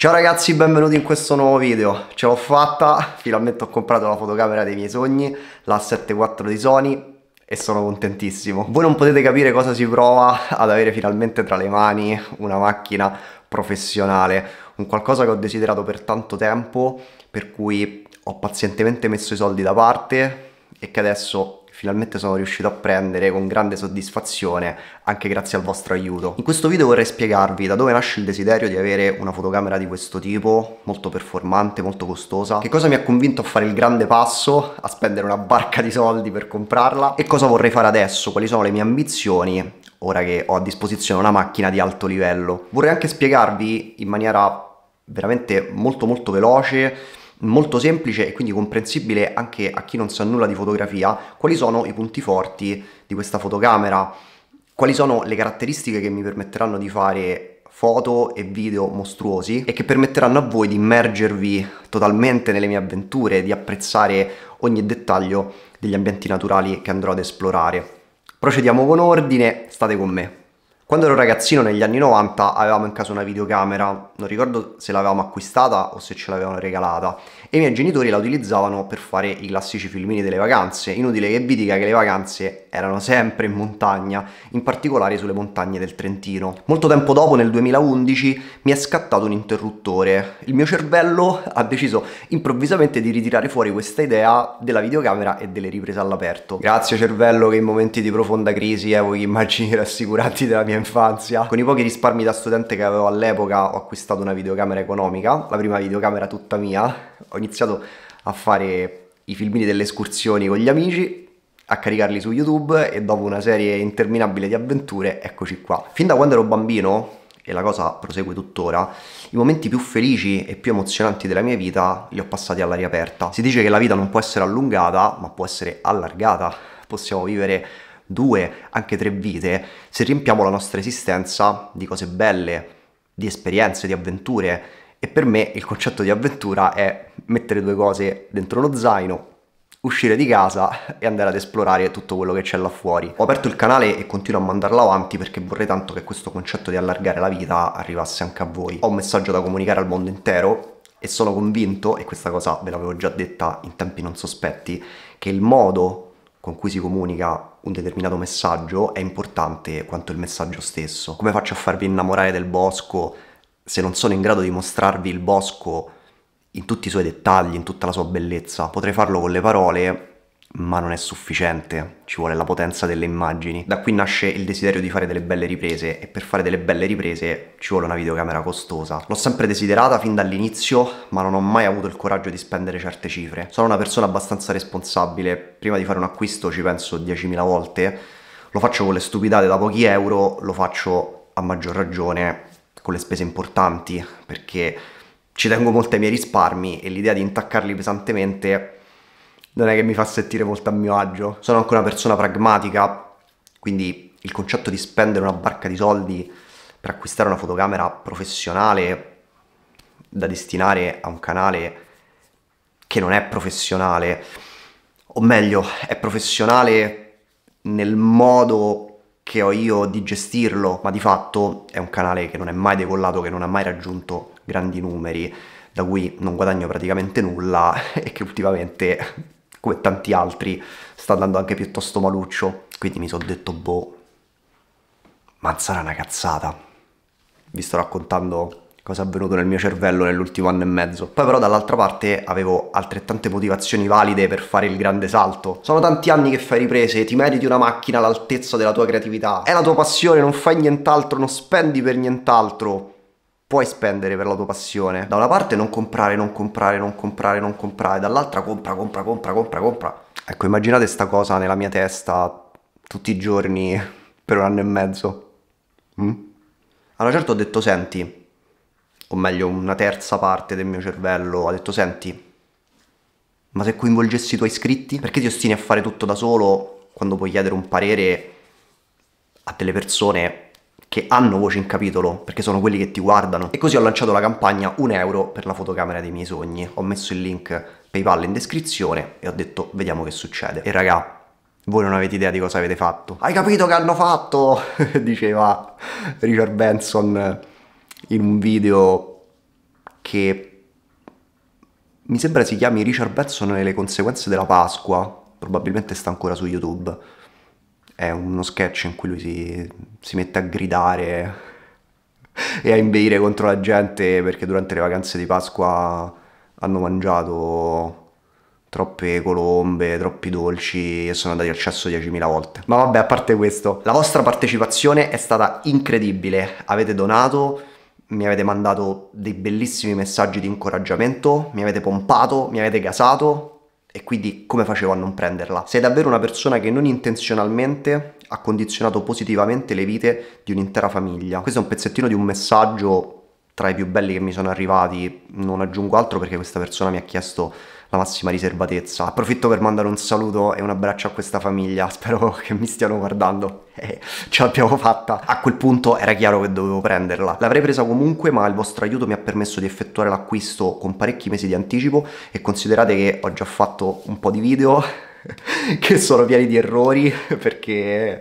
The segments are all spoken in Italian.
Ciao ragazzi, benvenuti in questo nuovo video. Ce l'ho fatta, finalmente ho comprato la fotocamera dei miei sogni, la 7.4 di Sony e sono contentissimo. Voi non potete capire cosa si prova ad avere finalmente tra le mani una macchina professionale, un qualcosa che ho desiderato per tanto tempo, per cui ho pazientemente messo i soldi da parte e che adesso finalmente sono riuscito a prendere con grande soddisfazione anche grazie al vostro aiuto. In questo video vorrei spiegarvi da dove nasce il desiderio di avere una fotocamera di questo tipo, molto performante, molto costosa, che cosa mi ha convinto a fare il grande passo, a spendere una barca di soldi per comprarla e cosa vorrei fare adesso, quali sono le mie ambizioni ora che ho a disposizione una macchina di alto livello. Vorrei anche spiegarvi in maniera veramente molto molto veloce molto semplice e quindi comprensibile anche a chi non sa nulla di fotografia quali sono i punti forti di questa fotocamera, quali sono le caratteristiche che mi permetteranno di fare foto e video mostruosi e che permetteranno a voi di immergervi totalmente nelle mie avventure, di apprezzare ogni dettaglio degli ambienti naturali che andrò ad esplorare. Procediamo con ordine, state con me. Quando ero ragazzino negli anni 90 avevamo in casa una videocamera, non ricordo se l'avevamo acquistata o se ce l'avevano regalata, e i miei genitori la utilizzavano per fare i classici filmini delle vacanze. Inutile che vi dica che le vacanze erano sempre in montagna, in particolare sulle montagne del Trentino. Molto tempo dopo, nel 2011, mi è scattato un interruttore. Il mio cervello ha deciso improvvisamente di ritirare fuori questa idea della videocamera e delle riprese all'aperto. Grazie cervello che in momenti di profonda crisi avevo eh, gli immagini rassicuranti della mia infanzia. Con i pochi risparmi da studente che avevo all'epoca ho acquistato una videocamera economica, la prima videocamera tutta mia. Ho iniziato a fare i filmini delle escursioni con gli amici a caricarli su YouTube e dopo una serie interminabile di avventure eccoci qua. Fin da quando ero bambino, e la cosa prosegue tuttora, i momenti più felici e più emozionanti della mia vita li ho passati all'aria aperta. Si dice che la vita non può essere allungata, ma può essere allargata. Possiamo vivere due, anche tre vite, se riempiamo la nostra esistenza di cose belle, di esperienze, di avventure. E per me il concetto di avventura è mettere due cose dentro lo zaino, uscire di casa e andare ad esplorare tutto quello che c'è là fuori. Ho aperto il canale e continuo a mandarlo avanti perché vorrei tanto che questo concetto di allargare la vita arrivasse anche a voi. Ho un messaggio da comunicare al mondo intero e sono convinto, e questa cosa ve l'avevo già detta in tempi non sospetti, che il modo con cui si comunica un determinato messaggio è importante quanto il messaggio stesso. Come faccio a farvi innamorare del bosco se non sono in grado di mostrarvi il bosco in tutti i suoi dettagli, in tutta la sua bellezza? Potrei farlo con le parole, ma non è sufficiente, ci vuole la potenza delle immagini. Da qui nasce il desiderio di fare delle belle riprese e per fare delle belle riprese ci vuole una videocamera costosa. L'ho sempre desiderata fin dall'inizio, ma non ho mai avuto il coraggio di spendere certe cifre. Sono una persona abbastanza responsabile, prima di fare un acquisto ci penso 10.000 volte, lo faccio con le stupidate da pochi euro, lo faccio a maggior ragione con le spese importanti, perché ci tengo molto ai miei risparmi e l'idea di intaccarli pesantemente è non è che mi fa sentire molto a mio agio. Sono anche una persona pragmatica, quindi il concetto di spendere una barca di soldi per acquistare una fotocamera professionale da destinare a un canale che non è professionale, o meglio, è professionale nel modo che ho io di gestirlo, ma di fatto è un canale che non è mai decollato, che non ha mai raggiunto grandi numeri, da cui non guadagno praticamente nulla e che ultimamente come tanti altri, sta andando anche piuttosto maluccio. Quindi mi sono detto, boh, ma sarà una cazzata. Vi sto raccontando cosa è avvenuto nel mio cervello nell'ultimo anno e mezzo. Poi però dall'altra parte avevo altrettante motivazioni valide per fare il grande salto. Sono tanti anni che fai riprese, ti meriti una macchina all'altezza della tua creatività. È la tua passione, non fai nient'altro, non spendi per nient'altro puoi spendere per la tua passione. Da una parte non comprare, non comprare, non comprare, non comprare, dall'altra compra, compra, compra, compra, compra. Ecco, immaginate sta cosa nella mia testa tutti i giorni per un anno e mezzo. Mm? Allora certo ho detto senti, o meglio una terza parte del mio cervello ha detto senti, ma se coinvolgessi i tuoi iscritti? Perché ti ostini a fare tutto da solo quando puoi chiedere un parere a delle persone che hanno voce in capitolo, perché sono quelli che ti guardano. E così ho lanciato la campagna 1 euro per la fotocamera dei miei sogni. Ho messo il link PayPal in descrizione e ho detto vediamo che succede. E raga, voi non avete idea di cosa avete fatto. Hai capito che hanno fatto? Diceva Richard Benson in un video che mi sembra si chiami Richard Benson e le conseguenze della Pasqua. Probabilmente sta ancora su YouTube è uno sketch in cui lui si, si mette a gridare e a inveire contro la gente perché durante le vacanze di Pasqua hanno mangiato troppe colombe, troppi dolci e sono andati al cesso 10.000 volte. Ma vabbè, a parte questo, la vostra partecipazione è stata incredibile. Avete donato, mi avete mandato dei bellissimi messaggi di incoraggiamento, mi avete pompato, mi avete gasato, e quindi come facevo a non prenderla? Sei davvero una persona che non intenzionalmente ha condizionato positivamente le vite di un'intera famiglia. Questo è un pezzettino di un messaggio tra i più belli che mi sono arrivati, non aggiungo altro perché questa persona mi ha chiesto la massima riservatezza. Approfitto per mandare un saluto e un abbraccio a questa famiglia, spero che mi stiano guardando. Eh, ce l'abbiamo fatta. A quel punto era chiaro che dovevo prenderla. L'avrei presa comunque, ma il vostro aiuto mi ha permesso di effettuare l'acquisto con parecchi mesi di anticipo e considerate che ho già fatto un po' di video che sono pieni di errori perché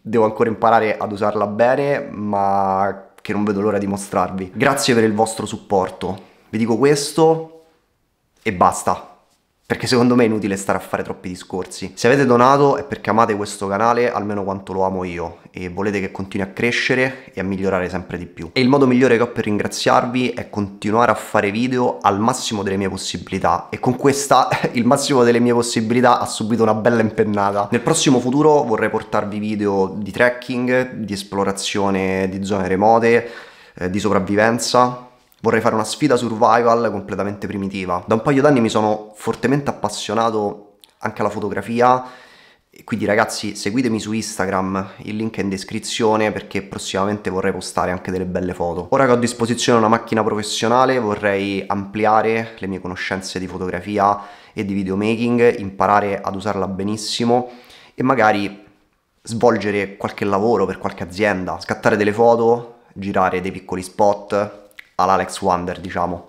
devo ancora imparare ad usarla bene, ma che non vedo l'ora di mostrarvi. Grazie per il vostro supporto. Vi dico questo e basta perché secondo me è inutile stare a fare troppi discorsi. Se avete donato è perché amate questo canale almeno quanto lo amo io e volete che continui a crescere e a migliorare sempre di più. E il modo migliore che ho per ringraziarvi è continuare a fare video al massimo delle mie possibilità e con questa il massimo delle mie possibilità ha subito una bella impennata. Nel prossimo futuro vorrei portarvi video di trekking, di esplorazione di zone remote, eh, di sopravvivenza Vorrei fare una sfida survival completamente primitiva. Da un paio d'anni mi sono fortemente appassionato anche alla fotografia quindi ragazzi seguitemi su Instagram, il link è in descrizione perché prossimamente vorrei postare anche delle belle foto. Ora che ho a disposizione una macchina professionale vorrei ampliare le mie conoscenze di fotografia e di videomaking, imparare ad usarla benissimo e magari svolgere qualche lavoro per qualche azienda, scattare delle foto, girare dei piccoli spot, all'Alex Wonder, diciamo,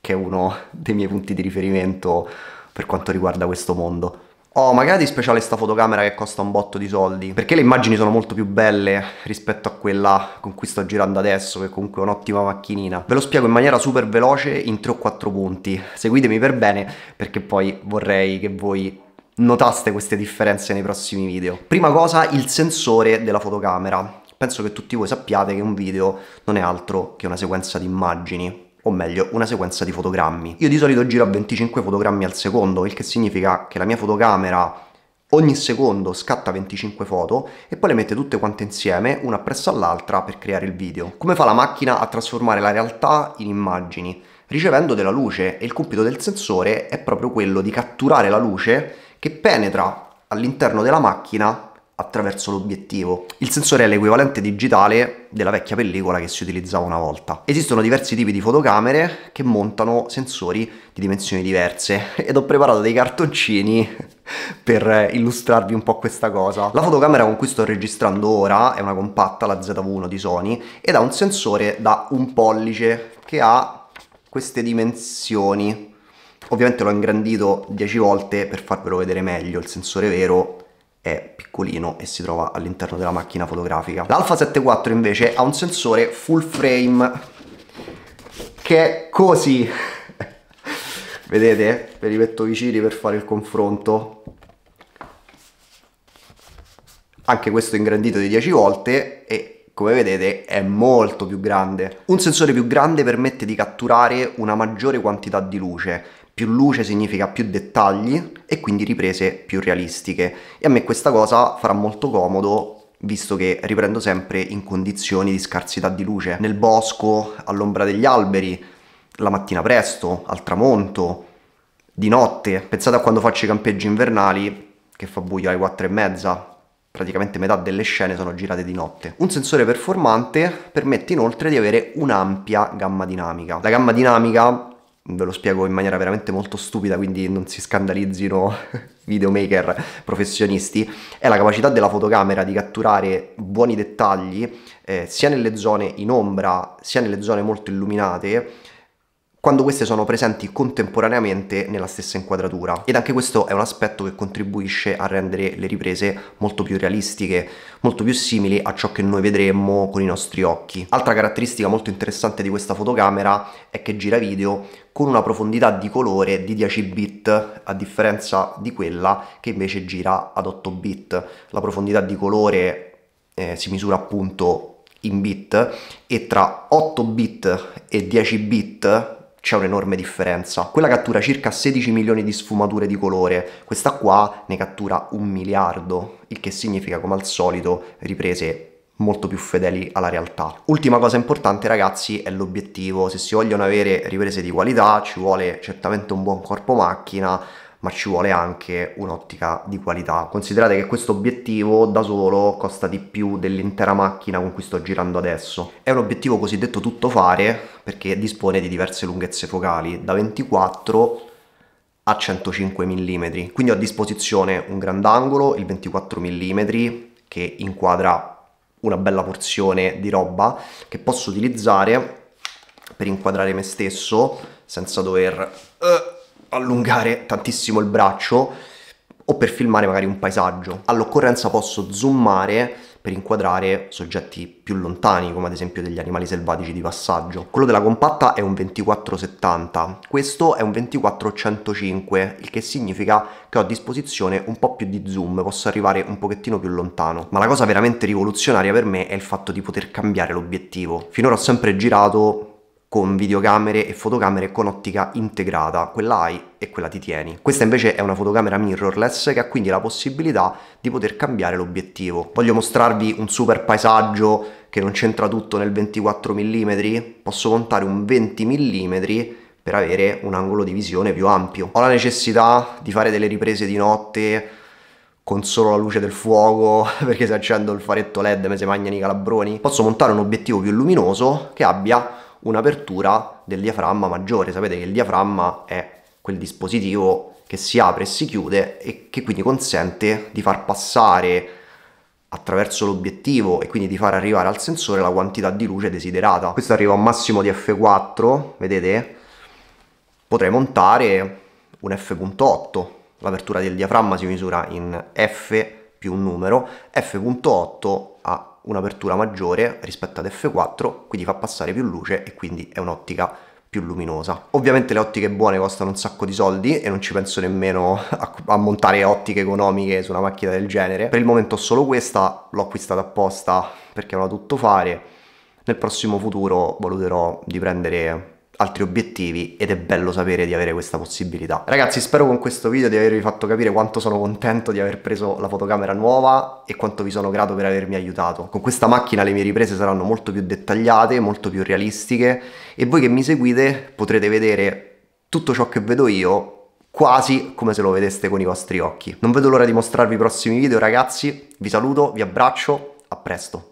che è uno dei miei punti di riferimento per quanto riguarda questo mondo. Ho oh, magari di speciale sta fotocamera che costa un botto di soldi, perché le immagini sono molto più belle rispetto a quella con cui sto girando adesso, che comunque è un'ottima macchinina. Ve lo spiego in maniera super veloce in 3 o 4 punti. Seguitemi per bene, perché poi vorrei che voi notaste queste differenze nei prossimi video. Prima cosa, il sensore della fotocamera. Penso che tutti voi sappiate che un video non è altro che una sequenza di immagini o meglio una sequenza di fotogrammi. Io di solito giro a 25 fotogrammi al secondo, il che significa che la mia fotocamera ogni secondo scatta 25 foto e poi le mette tutte quante insieme, una appresso all'altra, per creare il video. Come fa la macchina a trasformare la realtà in immagini? Ricevendo della luce e il compito del sensore è proprio quello di catturare la luce che penetra all'interno della macchina attraverso l'obiettivo. Il sensore è l'equivalente digitale della vecchia pellicola che si utilizzava una volta. Esistono diversi tipi di fotocamere che montano sensori di dimensioni diverse ed ho preparato dei cartoncini per illustrarvi un po' questa cosa. La fotocamera con cui sto registrando ora è una compatta, la ZV1 di Sony, ed ha un sensore da un pollice che ha queste dimensioni. Ovviamente l'ho ingrandito 10 volte per farvelo vedere meglio, il sensore vero è piccolino e si trova all'interno della macchina fotografica. L'Alfa 74 invece ha un sensore full frame che è così. Vedete? Ve li metto vicini per fare il confronto. Anche questo è ingrandito di 10 volte e come vedete è molto più grande. Un sensore più grande permette di catturare una maggiore quantità di luce più luce significa più dettagli e quindi riprese più realistiche. E a me questa cosa farà molto comodo visto che riprendo sempre in condizioni di scarsità di luce, nel bosco, all'ombra degli alberi, la mattina presto, al tramonto, di notte. Pensate a quando faccio i campeggi invernali, che fa buio alle 4 e mezza, praticamente metà delle scene sono girate di notte. Un sensore performante permette inoltre di avere un'ampia gamma dinamica. La gamma dinamica ve lo spiego in maniera veramente molto stupida, quindi non si scandalizzino videomaker professionisti, è la capacità della fotocamera di catturare buoni dettagli eh, sia nelle zone in ombra sia nelle zone molto illuminate quando queste sono presenti contemporaneamente nella stessa inquadratura. Ed anche questo è un aspetto che contribuisce a rendere le riprese molto più realistiche, molto più simili a ciò che noi vedremmo con i nostri occhi. Altra caratteristica molto interessante di questa fotocamera è che gira video con una profondità di colore di 10 bit, a differenza di quella che invece gira ad 8 bit. La profondità di colore eh, si misura appunto in bit e tra 8 bit e 10 bit c'è un'enorme differenza. Quella cattura circa 16 milioni di sfumature di colore, questa qua ne cattura un miliardo, il che significa come al solito riprese molto più fedeli alla realtà. Ultima cosa importante ragazzi è l'obiettivo, se si vogliono avere riprese di qualità ci vuole certamente un buon corpo macchina, ma ci vuole anche un'ottica di qualità. Considerate che questo obiettivo da solo costa di più dell'intera macchina con cui sto girando adesso. È un obiettivo cosiddetto tuttofare perché dispone di diverse lunghezze focali, da 24 a 105 mm, quindi ho a disposizione un grandangolo, il 24 mm, che inquadra una bella porzione di roba che posso utilizzare per inquadrare me stesso senza dover... Uh allungare tantissimo il braccio o per filmare magari un paesaggio. All'occorrenza posso zoomare per inquadrare soggetti più lontani, come ad esempio degli animali selvatici di passaggio. Quello della compatta è un 2470, questo è un 2405, il che significa che ho a disposizione un po' più di zoom, posso arrivare un pochettino più lontano. Ma la cosa veramente rivoluzionaria per me è il fatto di poter cambiare l'obiettivo. Finora ho sempre girato con videocamere e fotocamere con ottica integrata, quella hai e quella ti tieni. Questa invece è una fotocamera mirrorless che ha quindi la possibilità di poter cambiare l'obiettivo. Voglio mostrarvi un super paesaggio che non c'entra tutto nel 24 mm, posso montare un 20 mm per avere un angolo di visione più ampio. Ho la necessità di fare delle riprese di notte con solo la luce del fuoco, perché se accendo il faretto LED mi si mangiano i calabroni. Posso montare un obiettivo più luminoso che abbia un'apertura del diaframma maggiore. Sapete che il diaframma è quel dispositivo che si apre e si chiude e che quindi consente di far passare attraverso l'obiettivo e quindi di far arrivare al sensore la quantità di luce desiderata. Questo arriva a un massimo di f4, vedete? Potrei montare un f.8. L'apertura del diaframma si misura in f più un numero, f.8 a un'apertura maggiore rispetto ad f4, quindi fa passare più luce e quindi è un'ottica più luminosa. Ovviamente le ottiche buone costano un sacco di soldi e non ci penso nemmeno a, a montare ottiche economiche su una macchina del genere. Per il momento ho solo questa, l'ho acquistata apposta perché non ho tutto fare. Nel prossimo futuro valuterò di prendere altri obiettivi ed è bello sapere di avere questa possibilità. Ragazzi spero con questo video di avervi fatto capire quanto sono contento di aver preso la fotocamera nuova e quanto vi sono grato per avermi aiutato. Con questa macchina le mie riprese saranno molto più dettagliate, molto più realistiche e voi che mi seguite potrete vedere tutto ciò che vedo io quasi come se lo vedeste con i vostri occhi. Non vedo l'ora di mostrarvi i prossimi video ragazzi, vi saluto, vi abbraccio, a presto.